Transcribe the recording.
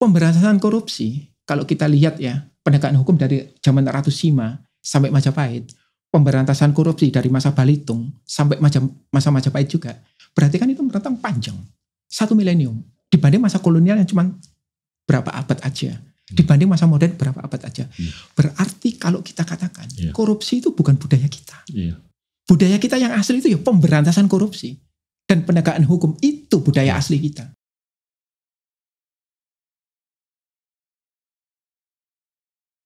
Pemberantasan korupsi, kalau kita lihat ya, penegakan hukum dari zaman ratu sima sampai Majapahit, pemberantasan korupsi dari masa Balitung sampai masa Majapahit juga, berarti kan itu merentang panjang. Satu milenium. Dibanding masa kolonial yang cuma berapa abad aja. Hmm. Dibanding masa modern berapa abad aja. Hmm. Berarti kalau kita katakan, yeah. korupsi itu bukan budaya kita. Yeah. Budaya kita yang asli itu ya pemberantasan korupsi dan penegakan hukum itu budaya iya. asli kita.